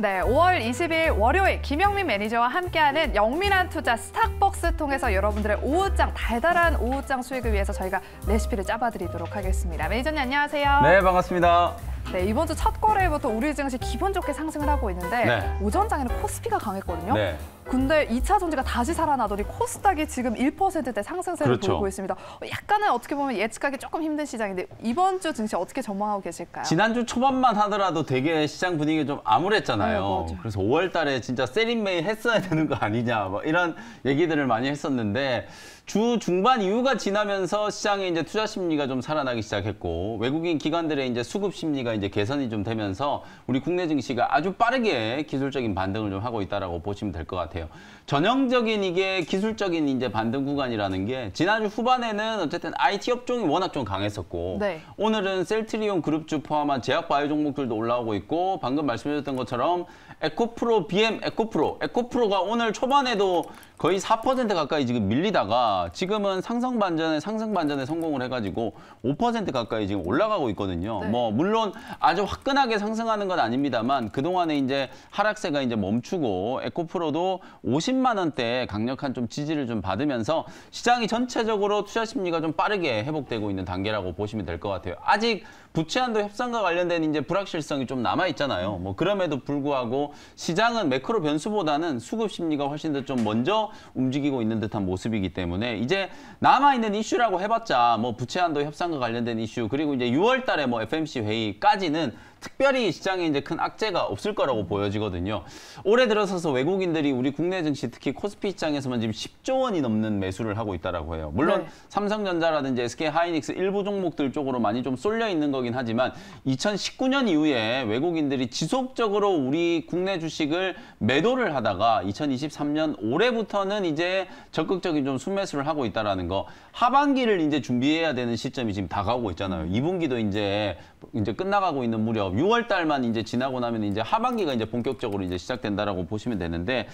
네, 5월 20일 월요일 김영민 매니저와 함께하는 영민한 투자 스탁벅스 통해서 여러분들의 오후장 달달한 오후장 수익을 위해서 저희가 레시피를 짜봐드리도록 하겠습니다. 매니저님 안녕하세요. 네, 반갑습니다. 네, 이번 주 첫 거래부터 우리 증시 기분 좋게 상승을 하고 있는데 네. 오전장에는 코스피가 강했거든요. 네. 근데 2차 전지가 다시 살아나더니 코스닥이 지금 1%대 상승세를 그렇죠. 보이고 있습니다. 어, 약간은 어떻게 보면 예측하기 조금 힘든 시장인데 이번 주 증시 어떻게 전망하고 계실까요? 지난주 초반만 하더라도 되게 시장 분위기 좀 암울했잖아요. 네, 그렇죠. 그래서 5월 달에 진짜 세린메이 했어야 되는 거 아니냐 뭐 이런 얘기들을 많이 했었는데 주 중반 이후가 지나면서 시장의 이제 투자 심리가 좀 살아나기 시작했고 외국인 기관들의 이제 수급 심리가 이제 개선이 좀 되면서 우리 국내 증시가 아주 빠르게 기술적인 반등을 좀 하고 있다라고 보시면 될 것 같아요. 같아요. 전형적인 이게 기술적인 이제 반등 구간이라는 게 지난주 후반에는 어쨌든 IT 업종이 워낙 좀 강했었고 네. 오늘은 셀트리온 그룹주 포함한 제약 바이오 종목들도 올라오고 있고 방금 말씀해주던 것처럼 에코프로, BM 에코프로, 에코프로가 오늘 초반에도 거의 4% 가까이 지금 밀리다가 지금은 상승 반전에 상승 반전에 성공을 해가지고 5% 가까이 지금 올라가고 있거든요. 네. 뭐 물론 아주 화끈하게 상승하는 건 아닙니다만 그 동안에 이제 하락세가 이제 멈추고 에코프로도 50만 원대에 강력한 좀 지지를 좀 받으면서 시장이 전체적으로 투자 심리가 좀 빠르게 회복되고 있는 단계라고 보시면 될 것 같아요. 아직 부채 한도 협상과 관련된 이제 불확실성이 좀 남아 있잖아요. 뭐 그럼에도 불구하고 시장은 매크로 변수보다는 수급 심리가 훨씬 더 좀 먼저 움직이고 있는 듯한 모습이기 때문에 이제 남아 있는 이슈라고 해봤자 뭐 부채 한도 협상과 관련된 이슈 그리고 이제 6월달에 뭐 FMC 회의까지는 특별히 시장에 이제 큰 악재가 없을 거라고 보여지거든요. 올해 들어서서 외국인들이 우리 국내 증시 특히 코스피 시장에서만 지금 10조 원이 넘는 매수를 하고 있다라고 해요. 물론 네. 삼성전자라든지 SK 하이닉스 일부 종목들 쪽으로 많이 좀 쏠려 있는 것. 거긴 하지만 2019년 이후에 외국인들이 지속적으로 우리 국내 주식을 매도를 하다가 2023년 올해부터는 이제 적극적인 좀 순매수를 하고 있다라는 거 하반기를 이제 준비해야 되는 시점이 지금 다가오고 있잖아요. 2분기도 이제 이제 끝나가고 있는 무렵 6월 달만 이제 지나고 나면 이제 하반기가 이제 본격적으로 이제 시작된다라고 보시면 되는데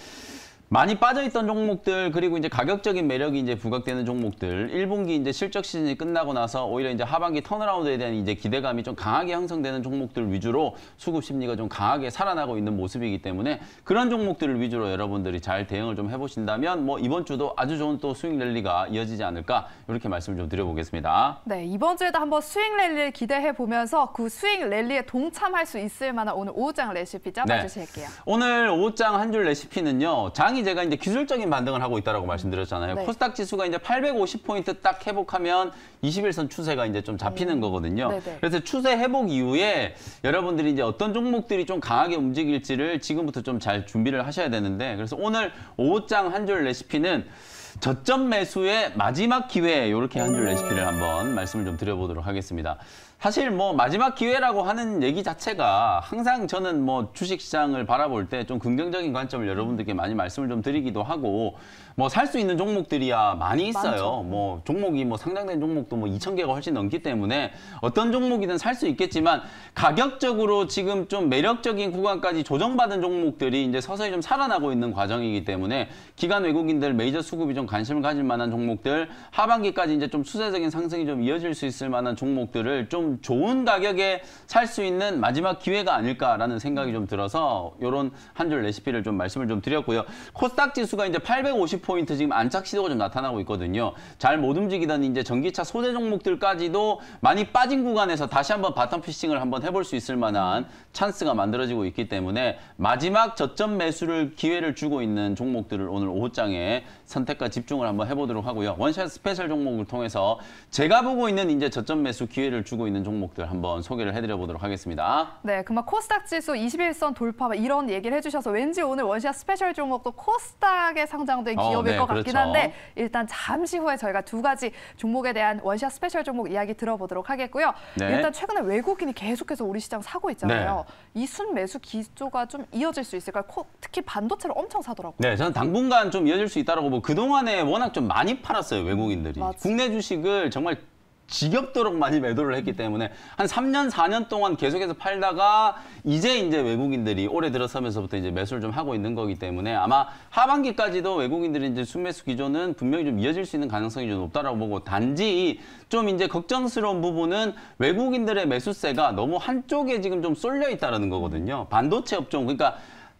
많이 빠져있던 종목들 그리고 이제 가격적인 매력이 이제 부각되는 종목들 1분기 이제 실적 시즌이 끝나고 나서 오히려 이제 하반기 턴어라운드에 대한 이제 기대감이 좀 강하게 형성되는 종목들 위주로 수급 심리가 좀 강하게 살아나고 있는 모습이기 때문에 그런 종목들을 위주로 여러분들이 잘 대응을 좀 해보신다면 뭐 이번 주도 아주 좋은 또 수익 랠리가 이어지지 않을까 이렇게 말씀을 좀 드려보겠습니다. 네 이번 주에도 한번 수익 랠리를 기대해 보면서 그 수익 랠리에 동참할 수 있을 만한 오늘 5장 레시피 짜봐주실게요. 네. 오늘 5장한 줄 레시피는요. 장 장이 제가 이제 기술적인 반등을 하고 있다라고 말씀드렸잖아요. 네. 코스닥 지수가 이제 850포인트 딱 회복하면 21선 추세가 이제 좀 잡히는 음. 거거든요. 네네. 네. 그래서 추세 회복 이후에 여러분들이 이제 어떤 종목들이 좀 강하게 움직일지를 지금부터 좀 잘 준비를 하셔야 되는데 그래서 오늘 5장한 줄 레시피는 저점 매수의 마지막 기회 이렇게 한 줄 레시피를 한번 말씀을 좀 드려보도록 하겠습니다. 사실 뭐 마지막 기회라고 하는 얘기 자체가 항상 저는 뭐 주식시장을 바라볼 때 좀 긍정적인 관점을 여러분들께 많이 말씀을 좀 드리기도 하고 뭐살수 있는 종목들이야 많이 있어요. 많죠. 뭐 종목이 뭐 상장된 종목도 뭐 2천 개가 훨씬 넘기 때문에 어떤 종목이든 살 수 있겠지만 가격적으로 지금 좀 매력적인 구간까지 조정받은 종목들이 이제 서서히 좀 살아나고 있는 과정이기 때문에 기간 외국인들 메이저 수급이 좀 관심을 가질 만한 종목들 하반기까지 이제 좀 수세적인 상승이 좀 이어질 수 있을 만한 종목들을 좀 좋은 가격에 살 수 있는 마지막 기회가 아닐까라는 생각이 좀 들어서 요런한 줄 레시피를 좀 말씀을 좀 드렸고요. 코스닥 지수가 이제 850 포인트 지금 안착 시도가 좀 나타나고 있거든요. 잘 못 움직이던 이제 전기차 소재 종목들까지도 많이 빠진 구간에서 다시 한번 바텀 피싱을 한번 해볼 수 있을 만한 찬스가 만들어지고 있기 때문에 마지막 저점 매수를 기회를 주고 있는 종목들을 오늘 오후장에 선택과 집중을 한번 해보도록 하고요. 원샷 스페셜 종목을 통해서 제가 보고 있는 이제 저점 매수 기회를 주고 있는 종목들 한번 소개를 해드려 보도록 하겠습니다. 네, 그만 코스닥 지수 21선 돌파 이런 얘기를 해주셔서 왠지 오늘 원샷 스페셜 종목도 코스닥에 상장된 기업 어, 위험일 네, 것 같긴 그렇죠. 한데 일단 잠시 후에 저희가 두 가지 종목에 대한 원샷 스페셜 종목 이야기 들어보도록 하겠고요. 네. 일단 최근에 외국인이 계속해서 우리 시장 사고 있잖아요. 네. 이 순매수 기조가 좀 이어질 수 있을까요? 특히 반도체를 엄청 사더라고요. 네, 저는 당분간 좀 이어질 수 있다고 뭐 그동안에 워낙 좀 많이 팔았어요, 외국인들이. 맞지. 국내 주식을 정말 지겹도록 많이 매도를 했기 때문에 한 3년 4년 동안 계속해서 팔다가 이제 이제 외국인들이 올해 들어서면서부터 이제 매수를 좀 하고 있는 거기 때문에 아마 하반기까지도 외국인들이 이제 순매수 기조는 분명히 좀 이어질 수 있는 가능성이 좀 높다라고 보고 단지 좀 이제 걱정스러운 부분은 외국인들의 매수세가 너무 한쪽에 지금 좀 쏠려 있다라는 거거든요. 반도체 업종 그러니까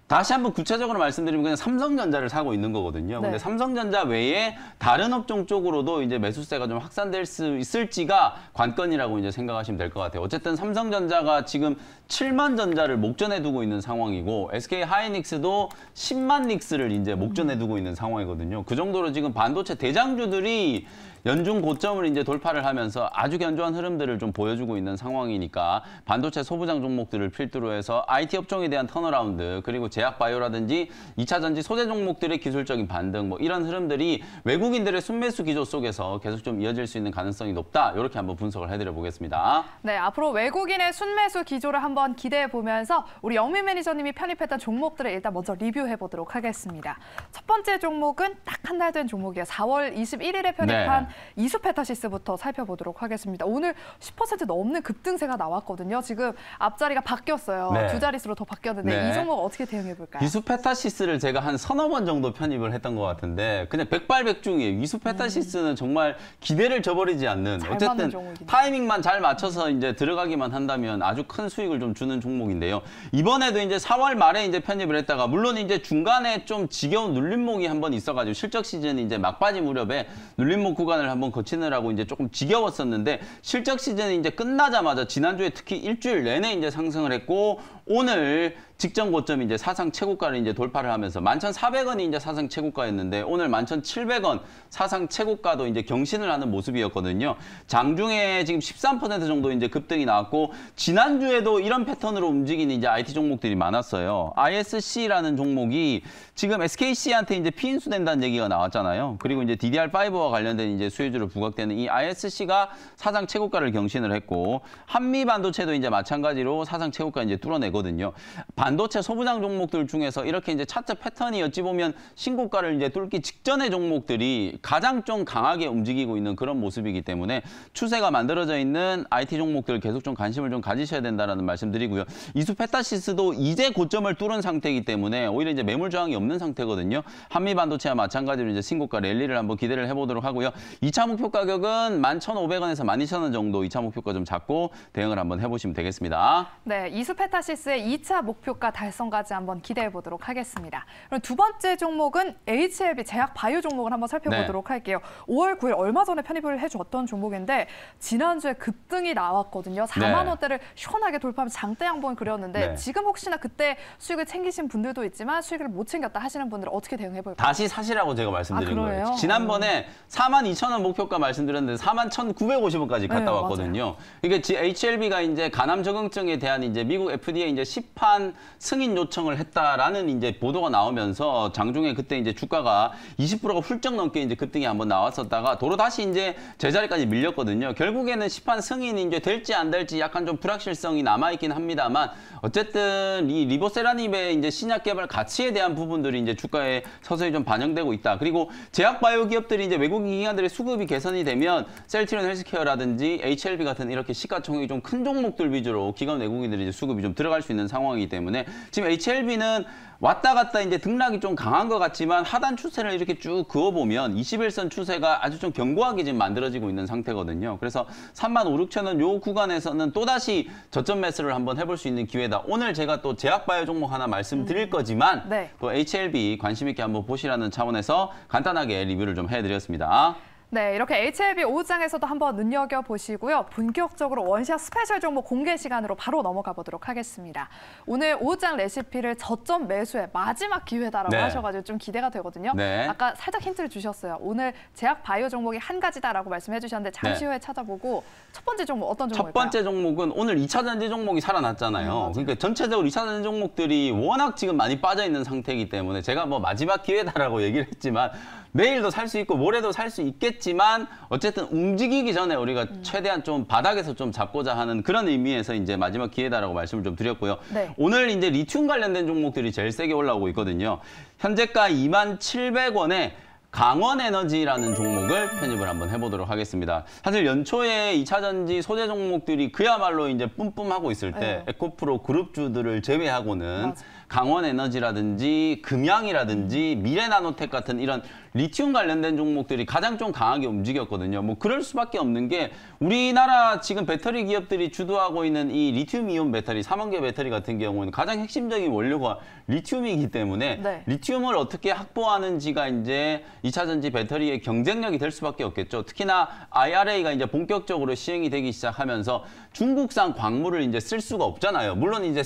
다시 한번 구체적으로 말씀드리면 그냥 삼성전자를 사고 있는 거거든요. 네. 근데 삼성전자 외에 다른 업종 쪽으로도 이제 매수세가 좀 확산될 수 있을지가 관건이라고 이제 생각하시면 될 것 같아요. 어쨌든 삼성전자가 지금 7만 전자를 목전에 두고 있는 상황이고 SK 하이닉스도 10만 닉스를 이제 목전에 음. 두고 있는 상황이거든요. 그 정도로 지금 반도체 대장주들이 연중 고점을 이제 돌파를 하면서 아주 견조한 흐름들을 좀 보여주고 있는 상황이니까 반도체 소부장 종목들을 필두로 해서 IT 업종에 대한 턴어라운드 그리고 제약바이오라든지 2차 전지 소재 종목들의 기술적인 반등 뭐 이런 흐름들이 외국인들의 순매수 기조 속에서 계속 좀 이어질 수 있는 가능성이 높다. 이렇게 한번 분석을 해드려 보겠습니다. 네, 앞으로 외국인의 순매수 기조를 한번 기대해 보면서 우리 영미 매니저님이 편입했던 종목들을 일단 먼저 리뷰해 보도록 하겠습니다. 첫 번째 종목은 딱 한 달 된 종목이에요. 4월 21일에 편입한 네. 이수페타시스부터 살펴보도록 하겠습니다. 오늘 10% 넘는 급등세가 나왔거든요. 지금 앞자리가 바뀌었어요. 네. 두 자릿수로 더 바뀌었는데 네. 이 종목 어떻게 대응해 볼까요? 이수페타시스를 제가 한 서너 번 정도 편입을 했던 것 같은데 그냥 백발백중이에요. 이수페타시스는 음. 정말 기대를 저버리지 않는 어쨌든 타이밍만 잘 맞춰서 이제 들어가기만 한다면 아주 큰 수익을 좀 주는 종목인데요. 이번에도 이제 4월 말에 이제 편입을 했다가 물론 이제 중간에 좀 지겨운 눌림목이 한 번 있어가지고 실적 시즌 이제 막바지 무렵에 눌림목 구간을 시즌을 한번 거치느라고 이제 조금 지겨웠었는데 실적 시즌이 이제 끝나자마자 지난주에 특히 일주일 내내 이제 상승을 했고 오늘 직전 고점이 이제 사상 최고가를 이제 돌파를 하면서 만 천 사백 원이 이제 사상 최고가였는데 오늘 만 천 칠백 원 사상 최고가도 이제 경신을 하는 모습이었거든요. 장중에 지금 십삼 퍼센트 정도 이제 급등이 나왔고 지난주에도 이런 패턴으로 움직이는 이제 IT 종목들이 많았어요. ISC라는 종목이 지금 SKC한테 이제 피인수 된다는 얘기가 나왔잖아요. 그리고 이제 DDR5와 관련된 이제 수혜주로 부각되는 이 ISC가 사상 최고가를 경신을 했고 한미 반도체도 이제 마찬가지로 사상 최고가 이제 뚫어내고 되거든요. 반도체 소부장 종목들 중에서 이렇게 이제 차트 패턴이 어찌 보면 신고가를 이제 뚫기 직전의 종목들이 가장 좀 강하게 움직이고 있는 그런 모습이기 때문에 추세가 만들어져 있는 IT 종목들 계속 좀 관심을 좀 가지셔야 된다라는 말씀드리고요. 이수 페타시스도 이제 고점을 뚫은 상태이기 때문에 오히려 이제 매물 저항이 없는 상태거든요. 한미 반도체와 마찬가지로 이제 신고가 랠리를 한번 기대를 해보도록 하고요. 2차 목표 가격은 11,500원에서 12,000원 정도 2차 목표가 좀작고 대응을 한번 해보시면 되겠습니다. 네, 이수 페타시스 이릭스의 2차 목표가 달성까지 한번 기대해 보도록 하겠습니다. 그럼 두 번째 종목은 HLB 제약 바이오 종목을 한번 살펴보도록 네. 할게요. 5월 9일 얼마 전에 편입을 해줬던 종목인데 지난주에 급등이 나왔거든요. 4만 원대를 시원하게 돌파하면 장대 양봉을 그렸는데 네. 지금 혹시나 그때 수익을 챙기신 분들도 있지만 수익을 못 챙겼다 하시는 분들은 어떻게 대응해 볼까요? 다시 사시라고 제가 말씀드린 아, 거예요. 지난번에 4만 음. 2천 원 목표가 말씀드렸는데 4만 1,950원까지 갔다 네, 왔거든요. 맞아요. 이게 그러니까 HLB가 이제 간암 적응증에 대한 이제 미국 FDA 이제 시판 승인 요청을 했다라는 이제 보도가 나오면서 장중에 그때 이제 주가가 20%가 훌쩍 넘게 이제 급등이 한번 나왔었다가 도로 다시 이제 제자리까지 밀렸거든요. 결국에는 시판 승인이 이제 될지 안 될지 약간 좀 불확실성이 남아있긴 합니다만 어쨌든 이 리보세라닙의 이제 신약 개발 가치에 대한 부분들이 이제 주가에 서서히 좀 반영되고 있다. 그리고 제약 바이오 기업들이 이제 외국인 기관들의 수급이 개선이 되면 셀트리온 헬스케어라든지 HLB 같은 이렇게 시가총액이 좀 큰 종목들 위주로 기관 외국인들이 이제 수급이 좀 들어갈 수 있는 상황이기 때문에 지금 HLB는 왔다 갔다 이제 등락이 좀 강한 것 같지만 하단 추세를 이렇게 쭉 그어보면 21선 추세가 아주 좀 견고하게 지금 만들어지고 있는 상태거든요. 그래서 3만 5, 6천 원요 구간에서는 또다시 저점 매수를 한번 해볼 수 있는 기회다. 오늘 제가 또 제약바이오 종목 하나 말씀드릴 음. 거지만 음. 네. 또 HLB 관심 있게 한번 보시라는 차원에서 간단하게 리뷰를 좀 해드렸습니다. 네, 이렇게 HLB 오후장에서도 한번 눈여겨보시고요. 본격적으로 원샷 스페셜 종목 공개 시간으로 바로 넘어가 보도록 하겠습니다. 오늘 오후장 레시피를 저점 매수의 마지막 기회다라고 네. 하셔가지고 좀 기대가 되거든요. 네. 아까 살짝 힌트를 주셨어요. 오늘 제약 바이오 종목이 한 가지다라고 말씀해 주셨는데 잠시 네. 후에 찾아보고 첫 번째 종목 어떤 종목일까요? 첫 번째 종목은 오늘 이차전지 종목이 살아났잖아요. 음, 그러니까 전체적으로 이차전지 종목들이 워낙 지금 많이 빠져있는 상태이기 때문에 제가 뭐 마지막 기회다라고 얘기를 했지만 내일도 살 수 있고 모레도 살 수 있겠지만 어쨌든 움직이기 전에 우리가 음. 최대한 좀 바닥에서 좀 잡고자 하는 그런 의미에서 이제 마지막 기회다라고 말씀을 좀 드렸고요. 네. 오늘 이제 리튬 관련된 종목들이 제일 세게 올라오고 있거든요. 현재가 2만 700원에 강원에너지라는 종목을 편입을 한번 해보도록 하겠습니다. 사실 연초에 2차전지 소재 종목들이 그야말로 이제 뿜뿜하고 있을 때 네. 에코프로 그룹주들을 제외하고는 맞아. 강원에너지라든지 금양이라든지 미래나노텍 같은 이런 리튬 관련된 종목들이 가장 좀 강하게 움직였거든요. 뭐 그럴 수밖에 없는 게 우리나라 지금 배터리 기업들이 주도하고 있는 이 리튬이온 배터리, 삼원계 배터리 같은 경우는 가장 핵심적인 원료가 리튬이기 때문에 네. 리튬을 어떻게 확보하는지가 이제 이차 전지 배터리의 경쟁력이 될 수밖에 없겠죠. 특히나 IRA가 이제 본격적으로 시행이 되기 시작하면서 중국산 광물을 이제 쓸 수가 없잖아요. 물론 이제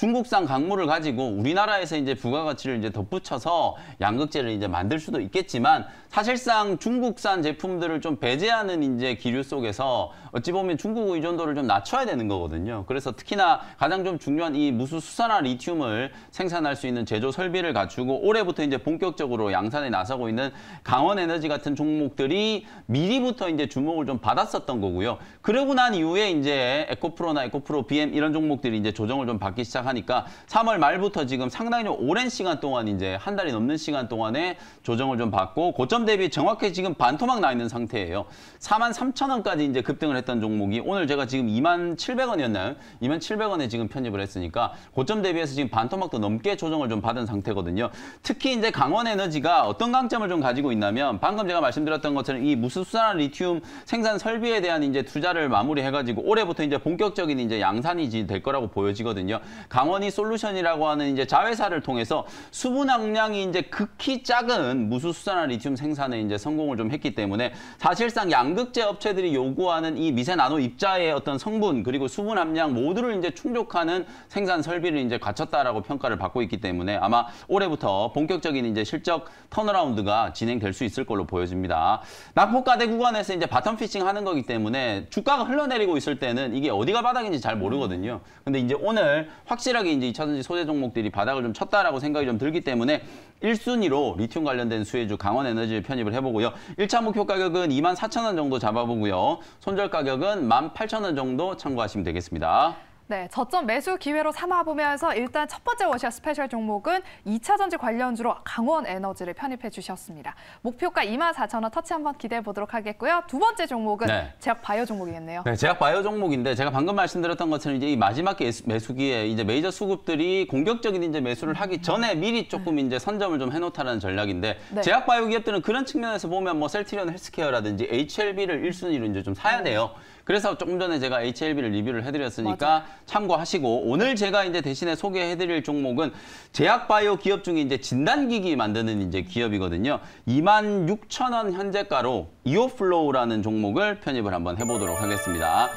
중국산 강물을 가지고 우리나라에서 이제 부가가치를 이제 덧붙여서 양극재를 이제 만들 수도 있겠지만 사실상 중국산 제품들을 좀 배제하는 이제 기류 속에서 어찌 보면 중국 의존도를 좀 낮춰야 되는 거거든요. 그래서 특히나 가장 좀 중요한 이 무수 수산화 리튬을 생산할 수 있는 제조 설비를 갖추고 올해부터 이제 본격적으로 양산에 나서고 있는 강원 에너지 같은 종목들이 미리부터 이제 주목을 좀 받았었던 거고요. 그러고 난 이후에 이제 에코프로나 에코프로 BM 이런 종목들이 이제 조정을 좀 받기 시작한 하니까 3월 말부터 지금 상당히 좀 오랜 시간 동안 이제 한 달이 넘는 시간 동안에 조정을 좀 받고 고점 대비 정확히 지금 반토막 나 있는 상태예요. 4만 3천 원까지 이제 급등을 했던 종목이 오늘 제가 지금 2만 700원이었나요? 2만 700원에 지금 편입을 했으니까 고점 대비해서 지금 반토막도 넘게 조정을 좀 받은 상태거든요. 특히 이제 강원에너지가 어떤 강점을 좀 가지고 있냐면 방금 제가 말씀드렸던 것처럼 이 무수산화 리튬 생산 설비에 대한 이제 투자를 마무리해가지고 올해부터 이제 본격적인 이제 양산이 될 거라고 보여지거든요. 강원이 솔루션이라고 하는 이제 자회사를 통해서 수분 함량이 이제 극히 작은 무수수산화 리튬 생산에 이제 성공을 좀 했기 때문에 사실상 양극재 업체들이 요구하는 이 미세 나노 입자의 어떤 성분 그리고 수분 함량 모두를 이제 충족하는 생산 설비를 이제 갖췄다라고 평가를 받고 있기 때문에 아마 올해부터 본격적인 이제 실적 턴어라운드가 진행될 수 있을 걸로 보여집니다. 낙폭가대 구간에서 이제 바텀 피싱 하는 거기 때문에 주가가 흘러내리고 있을 때는 이게 어디가 바닥인지 잘 모르거든요. 근데 이제 오늘 확실히 확실하게 이제 2차전지 소재 종목들이 바닥을 좀 쳤다라고 생각이 좀 들기 때문에 1순위로 리튬 관련된 수혜주 강원에너지를 편입을 해보고요. 1차 목표 가격은 2 4 0 0 0원 정도 잡아보고요. 손절 가격은 1 8 0 0 0원 정도 참고하시면 되겠습니다. 네, 저점 매수 기회로 삼아보면서 일단 첫 번째 워시아 스페셜 종목은 2차 전지 관련주로 강원 에너지를 편입해 주셨습니다. 목표가 2만 4천 원 터치 한번 기대해 보도록 하겠고요. 두 번째 종목은 네. 제약 바이오 종목이겠네요. 네, 제약 바이오 종목인데 제가 방금 말씀드렸던 것처럼 이제 이 마지막 매수기에 이제 메이저 수급들이 공격적인 이제 매수를 하기 전에 미리 조금 네. 이제 선점을 좀 해놓다라는 전략인데 네. 제약 바이오 기업들은 그런 측면에서 보면 뭐 셀트리온 헬스케어라든지 HLB를 1순위로 이제 좀 사야 돼요. 네. 그래서 조금 전에 제가 HLB를 리뷰를 해드렸으니까 맞아 참고하시고 오늘 제가 이제 대신에 소개해드릴 종목은 제약바이오 기업 중에 이제 진단기기 만드는 이제 기업이거든요. 2만 6천 원 현재가로 이오플로우라는 종목을 편입을 한번 해보도록 하겠습니다.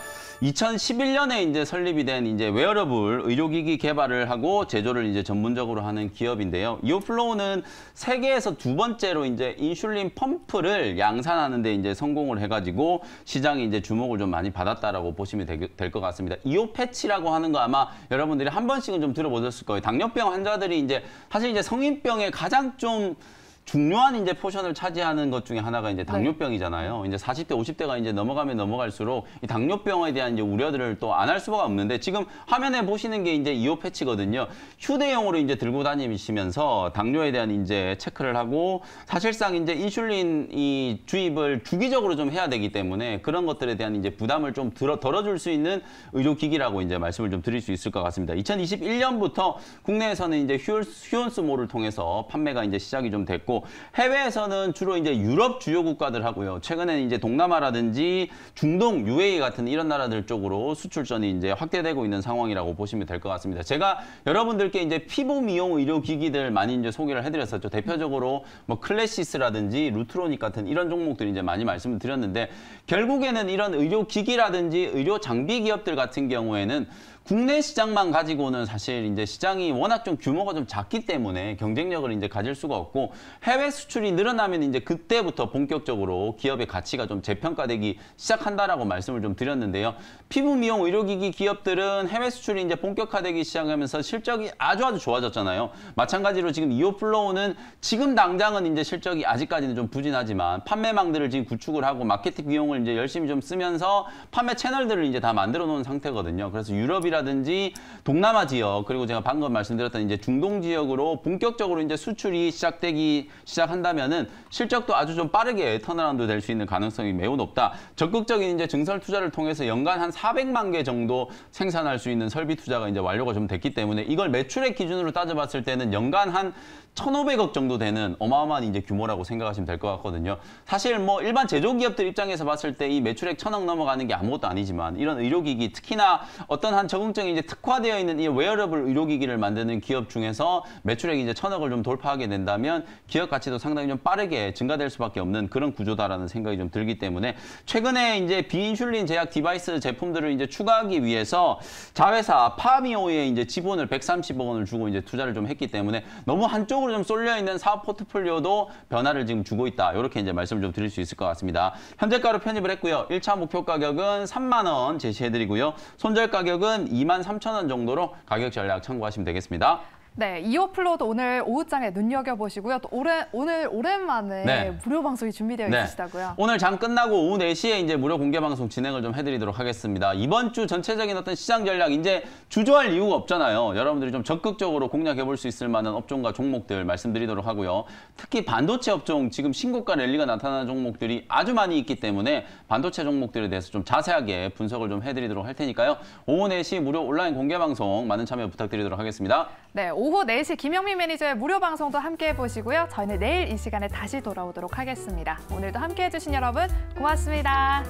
2011년에 이제 설립이 된 이제 웨어러블 의료기기 개발을 하고 제조를 이제 전문적으로 하는 기업인데요. 이오플로우는 세계에서 두 번째로 이제 인슐린 펌프를 양산하는데 이제 성공을 해가지고 시장이 이제 주목을 좀 많이 받았다라고 보시면 될 것 같습니다. 이오 패치라고 하는 거 아마 여러분들이 한 번씩은 좀 들어보셨을 거예요. 당뇨병 환자들이 이제 사실 이제 성인병에 가장 좀 중요한 이제 포션을 차지하는 것 중에 하나가 이제 네. 당뇨병이잖아요. 이제 40대, 50대가 이제 넘어가면 넘어갈수록 이 당뇨병에 대한 이제 우려들을 또 안 할 수가 없는데 지금 화면에 보시는 게 이제 이오 패치거든요. 휴대용으로 이제 들고 다니시면서 당뇨에 대한 이제 체크를 하고 사실상 이제 인슐린 이 주입을 주기적으로 좀 해야 되기 때문에 그런 것들에 대한 이제 부담을 좀 덜어, 덜어줄 수 있는 의료기기라고 이제 말씀을 좀 드릴 수 있을 것 같습니다. 2021년부터 국내에서는 이제 휴, 휴온스모를 통해서 판매가 이제 시작이 좀 됐고 있고 해외에서는 주로 이제 유럽 주요 국가들 하고요. 최근에는 이제 동남아라든지 중동 UAE 같은 이런 나라들 쪽으로 수출전이 이제 확대되고 있는 상황이라고 보시면 될 것 같습니다. 제가 여러분들께 이제 피부 미용 의료 기기들 많이 이제 소개를 해드렸었죠. 대표적으로 뭐 클래시스라든지 루트로닉 같은 이런 종목들 이제 많이 말씀을 드렸는데 결국에는 이런 의료 기기라든지 의료 장비 기업들 같은 경우에는 국내 시장만 가지고는 사실 이제 시장이 워낙 좀 규모가 좀 작기 때문에 경쟁력을 이제 가질 수가 없고 해외 수출이 늘어나면 이제 그때부터 본격적으로 기업의 가치가 좀 재평가되기 시작한다라고 말씀을 좀 드렸는데요. 피부 미용 의료기기 기업들은 해외 수출이 이제 본격화되기 시작하면서 실적이 아주 아주 좋아졌잖아요. 마찬가지로 지금 이오플로우는 지금 당장은 이제 실적이 아직까지는 좀 부진하지만 판매망들을 지금 구축을 하고 마케팅 비용을 이제 열심히 좀 쓰면서 판매 채널들을 이제 다 만들어 놓은 상태거든요. 그래서 유럽이 중동이라든지 동남아 지역 그리고 제가 방금 말씀드렸던 이제 중동 지역으로 본격적으로 이제 수출이 시작되기 시작한다면은 실적도 아주 좀 빠르게 터널라운드될 수 있는 가능성이 매우 높다. 적극적인 이제 증설 투자를 통해서 연간 한 400만 개 정도 생산할 수 있는 설비 투자가 이제 완료가 좀 됐기 때문에 이걸 매출액 기준으로 따져봤을 때는 연간 한 1,500억 정도 되는 어마어마한 이제 규모라고 생각하시면 될 것 같거든요. 사실 뭐 일반 제조기업들 입장에서 봤을 때 이 매출액 1 0 0 0억 넘어가는 게 아무것도 아니지만 이런 의료기기 특히나 어떤 한 적은 저금증이 이제 특화되어 있는 이 웨어러블 의료기기를 만드는 기업 중에서 매출액이 이제 천억을 좀 돌파하게 된다면 기업 가치도 상당히 좀 빠르게 증가될 수밖에 없는 그런 구조다라는 생각이 좀 들기 때문에 최근에 이제 비인슐린 제약 디바이스 제품들을 이제 추가하기 위해서 자회사 파미오에 이제 지분을 130억 원을 주고 이제 투자를 좀 했기 때문에 너무 한쪽으로 좀 쏠려 있는 사업 포트폴리오도 변화를 지금 주고 있다. 이렇게 이제 말씀을 좀 드릴 수 있을 것 같습니다. 현재가로 편입을 했고요. 1차 목표 가격은 3만 원 제시해 드리고요. 손절 가격은 2만 3천 원 정도로 가격 전략 참고하시면 되겠습니다. 네, 이어플로도 오늘 오후장에 눈여겨보시고요. 또 오래, 오늘 오랜만에 네. 무료 방송이 준비되어 네. 있으시다고요. 오늘 장 끝나고 오후 4시에 이제 무료 공개 방송 진행을 좀 해드리도록 하겠습니다. 이번 주 전체적인 어떤 시장 전략 이제 주저할 이유가 없잖아요. 여러분들이 좀 적극적으로 공략해볼 수 있을 만한 업종과 종목들 말씀드리도록 하고요. 특히 반도체 업종 지금 신고가 랠리가 나타나는 종목들이 아주 많이 있기 때문에 반도체 종목들에 대해서 좀 자세하게 분석을 좀 해드리도록 할 테니까요. 오후 4시 무료 온라인 공개 방송 많은 참여 부탁드리도록 하겠습니다. 네. 오후 4시 김영민 매니저의 무료 방송도 함께해 보시고요. 저희는 내일 이 시간에 다시 돌아오도록 하겠습니다. 오늘도 함께해 주신 여러분 고맙습니다.